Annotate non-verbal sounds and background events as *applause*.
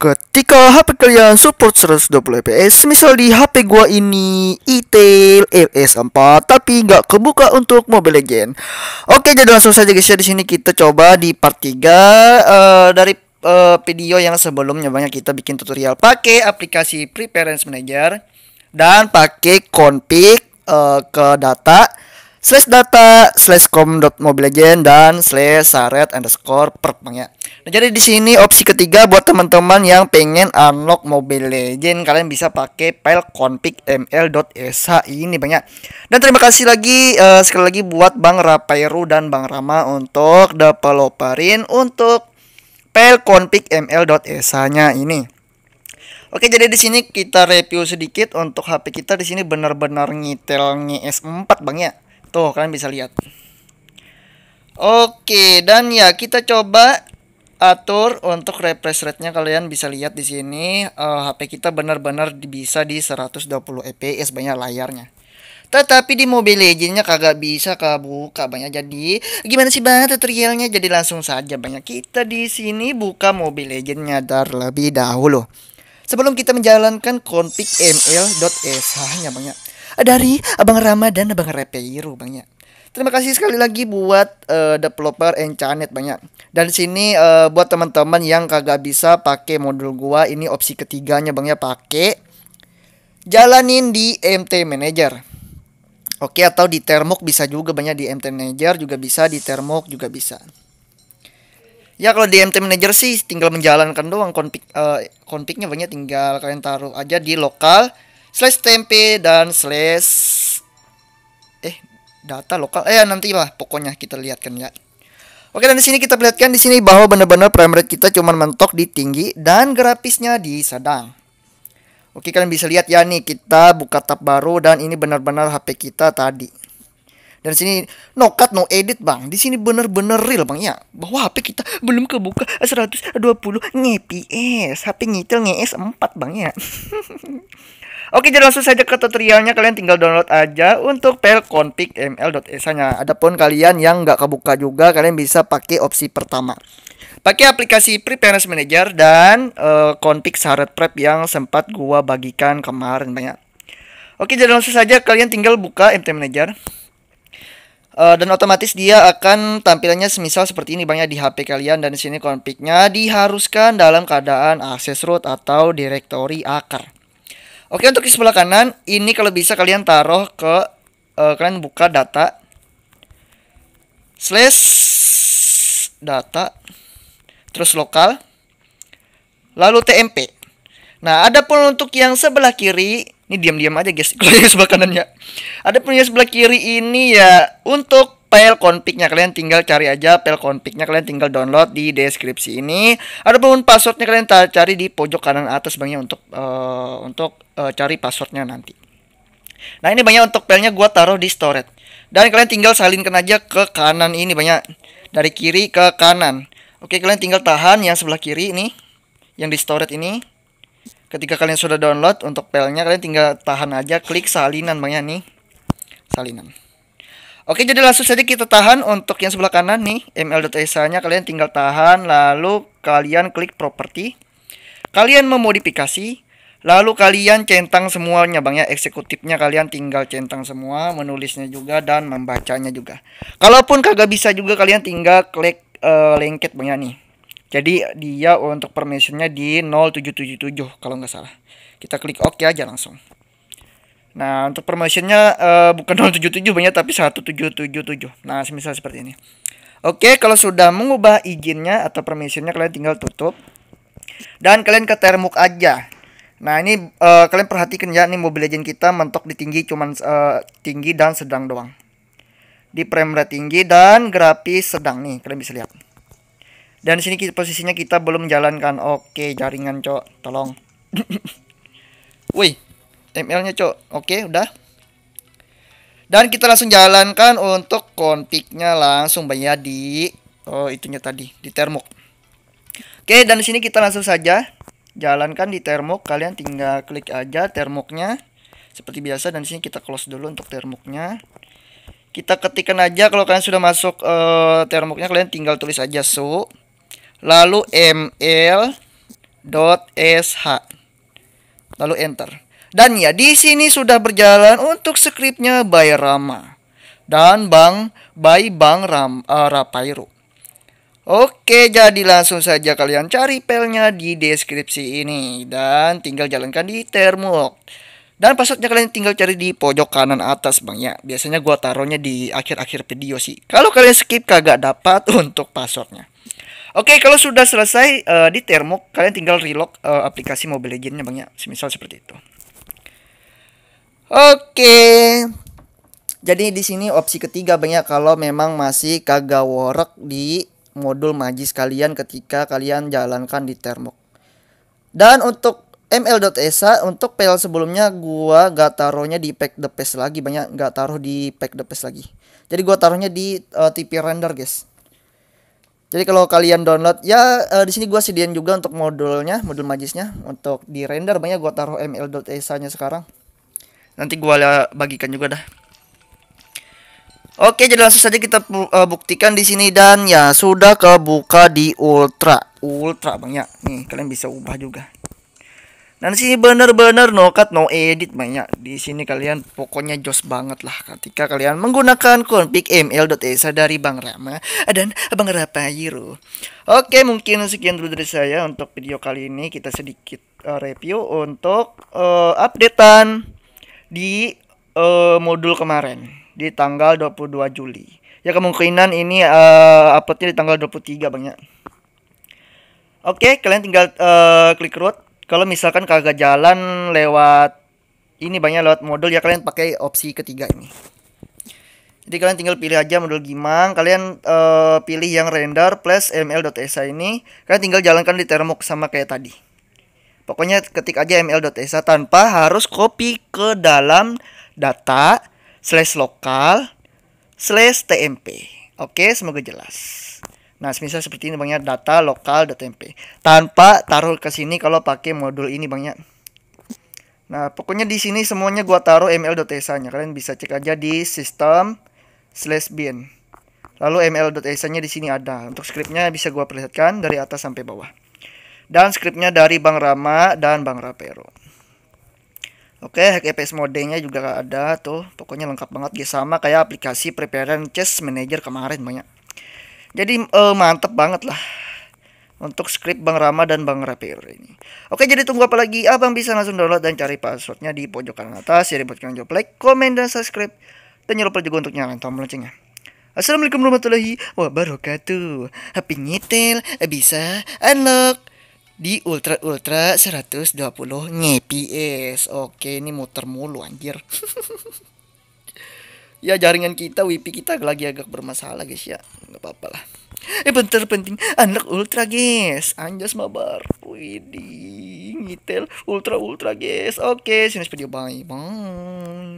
Ketika HP kalian support 120 fps, misal di HP gua ini ITEL RS 4 tapi nggak kebuka untuk Mobile Legend. Oke, jadi langsung saja guys ya di sini kita coba di part 3 uh, eh, dari uh, video yang sebelumnya banyak kita bikin tutorial pakai aplikasi Preference Manager dan pakai config uh, ke data slash data slash com dot mobile legend dan slash saret underscore perp bang ya nah, jadi di sini opsi ketiga buat teman-teman yang pengen unlock mobile legend kalian bisa pakai file config dot ini bang ya dan terima kasih lagi uh, sekali lagi buat bang Rapairu dan bang Rama untuk developerin untuk file config dot nya ini Oke, jadi di sini kita review sedikit untuk HP kita di sini benar-benar ngitel nge S4 Bang ya. Tuh, kalian bisa lihat. Oke, dan ya kita coba atur untuk refresh rate-nya kalian bisa lihat di sini uh, eh, HP kita benar-benar bisa di 120 fps banyak layarnya. Tetapi di Mobile Legends-nya kagak bisa kebuka banyak jadi gimana sih banget tutorialnya jadi langsung saja banyak kita di sini buka Mobile Legends-nya terlebih dahulu. Sebelum kita menjalankan config ml.sh-nya banyak dari Abang Rama dan Abang Repeiro, banyak. Terima kasih sekali lagi buat uh, developer Enchanted banyak. Dan sini uh, buat teman-teman yang kagak bisa pakai modul gua ini opsi ketiganya Bang ya pakai jalanin di MT Manager. Oke atau di Termok bisa juga banyak di MT Manager juga bisa di Termok juga bisa. Ya kalau di MT Manager sih tinggal menjalankan doang config uh, eh, konfignya banyak tinggal kalian taruh aja di lokal slash tempe dan slash eh data lokal eh nanti lah pokoknya kita lihatkan ya Oke dan di sini kita lihatkan di sini bahwa benar-benar primer rate kita cuma mentok di tinggi dan grafisnya di sedang. Oke kalian bisa lihat ya nih kita buka tab baru dan ini benar-benar HP kita tadi. Dan sini no cut no edit bang. Di sini benar-benar real bang ya. Bahwa HP kita belum kebuka 120 ngeps. HP ngitel s 4 bang ya. *laughs* Oke, jadi langsung saja ke tutorialnya. Kalian tinggal download aja untuk file config ml.sh-nya. Adapun kalian yang nggak kebuka juga, kalian bisa pakai opsi pertama. Pakai aplikasi Preparedness Manager dan uh, eh, config syarat prep yang sempat gua bagikan kemarin banyak. Oke, jadi langsung saja kalian tinggal buka MT Manager. Uh, dan otomatis dia akan tampilannya semisal seperti ini banyak di HP kalian dan di sini config diharuskan dalam keadaan access root atau directory akar. Oke untuk di sebelah kanan ini kalau bisa kalian taruh ke uh, kalian buka data slash data terus lokal lalu TMP. Nah ada pun untuk yang sebelah kiri ini diam-diam aja guys *laughs* kalau yang sebelah kanannya. Ada pun yang sebelah kiri ini ya untuk file config kalian tinggal cari aja file config kalian tinggal download di deskripsi ini ada ataupun passwordnya kalian cari di pojok kanan atas banyak untuk uh, untuk uh, cari passwordnya nanti nah ini banyak untuk filenya gua taruh di storage dan kalian tinggal salinkan aja ke kanan ini banyak dari kiri ke kanan oke kalian tinggal tahan yang sebelah kiri ini yang di storage ini ketika kalian sudah download untuk filenya kalian tinggal tahan aja klik salinan banyak nih salinan Oke, jadi langsung saja kita tahan untuk yang sebelah kanan nih, ml.esa-nya kalian tinggal tahan, lalu kalian klik property. Kalian memodifikasi, lalu kalian centang semuanya Bang ya, eksekutifnya kalian tinggal centang semua, menulisnya juga dan membacanya juga. Kalaupun kagak bisa juga kalian tinggal klik uh, lengket Bang ya nih. Jadi dia untuk permissionnya di 0777 kalau nggak salah. Kita klik oke OK aja langsung. Nah, untuk promotionnya uh, bukan 077 *laughs* banyak tapi 1777. Nah, semisal seperti ini. Oke, kalau sudah mengubah izinnya atau permissionnya kalian tinggal tutup. Dan kalian ke termuk aja. Nah, ini uh, kalian perhatikan ya, ini Mobile Legend kita mentok di tinggi cuman uh, tinggi dan sedang doang. Di frame rate tinggi dan grafis sedang nih, kalian bisa lihat. Dan di sini kita, posisinya kita belum jalankan Oke, jaringan, Cok. Tolong. *laughs* Wih, ml-nya cok oke udah dan kita langsung jalankan untuk config-nya langsung banyak di oh itunya tadi di termok oke dan di sini kita langsung saja jalankan di termok kalian tinggal klik aja termoknya seperti biasa dan di sini kita close dulu untuk termoknya kita ketikkan aja kalau kalian sudah masuk uh, termoknya kalian tinggal tulis aja su lalu ml.sh lalu enter dan ya di sini sudah berjalan untuk skripnya by Rama dan Bang by Bang Ram uh, eh, Rapairo. Oke, jadi langsung saja kalian cari pelnya di deskripsi ini dan tinggal jalankan di termok. Dan passwordnya kalian tinggal cari di pojok kanan atas bang ya. Biasanya gua taruhnya di akhir-akhir video sih. Kalau kalian skip kagak dapat *laughs* untuk passwordnya. Oke, kalau sudah selesai uh, di termok, kalian tinggal relock uh, eh, aplikasi Mobile Legendsnya bang ya. Misal seperti itu. Oke. Jadi di sini opsi ketiga banyak kalau memang masih kagak worek di modul magis kalian ketika kalian jalankan di termok. Dan untuk ML.esa untuk PL sebelumnya gua gak taruhnya di pack the paste lagi banyak gak taruh di pack the paste lagi. Jadi gua taruhnya di uh, eh, TP render guys. Jadi kalau kalian download ya uh, di sini gua sediain juga untuk modulnya, modul magisnya untuk di render banyak gua taruh ML.esa-nya sekarang nanti gua bagikan juga dah Oke, jadi langsung saja kita eh, buktikan di sini dan ya sudah kebuka di ultra. Ultra banyak. Nih, kalian bisa ubah juga. Dan sini bener-bener no cut no edit banyak. Di sini kalian pokoknya jos banget lah ketika kalian menggunakan config ml.esa dari Bang Rama dan Bang Yiro Oke, mungkin sekian dulu dari saya untuk video kali ini. Kita sedikit eh, review untuk uh, updatean di uh, modul kemarin di tanggal 22 Juli. Ya kemungkinan ini uh, uploadnya di tanggal 23 banyak. Oke, okay, kalian tinggal uh, klik root. Kalau misalkan kagak jalan lewat ini banyak lewat modul ya kalian pakai opsi ketiga ini. Jadi kalian tinggal pilih aja modul Gimang, kalian uh, pilih yang render plus ml.sa ini, kalian tinggal jalankan di termok sama kayak tadi. Pokoknya ketik aja ml.esa tanpa harus copy ke dalam data slash lokal slash tmp. Oke, semoga jelas. Nah, semisal seperti ini banyak data lokal .tmp. tanpa taruh ke sini kalau pakai modul ini banyak. Nah, pokoknya di sini semuanya gua taruh ml.esa-nya. Kalian bisa cek aja di system slash bin. Lalu ml.esa-nya di sini ada. Untuk scriptnya bisa gua perlihatkan dari atas sampai bawah dan scriptnya dari Bang Rama dan Bang Rapero. Oke, hack EPS modenya juga ada tuh, pokoknya lengkap banget guys sama kayak aplikasi preparation chess manager kemarin banyak. Jadi uh, mantep banget lah untuk script Bang Rama dan Bang Rapero ini. Oke, jadi tunggu apa lagi? Abang bisa langsung download dan cari passwordnya di pojok kanan atas, Jadi di pojok like, komen, dan subscribe. Dan jangan lupa juga untuk nyalain tombol loncengnya. Assalamualaikum warahmatullahi wabarakatuh. Happy nyetel, bisa unlock di Ultra Ultra 120 Ngps. Oke, ini muter mulu anjir. *laughs* ya jaringan kita wifi kita lagi agak bermasalah guys ya. nggak apa-apa lah. Eh bentar penting anak ultra guys. Anjas mabar. widi ngitel ultra ultra guys. Oke, sini video bye bye.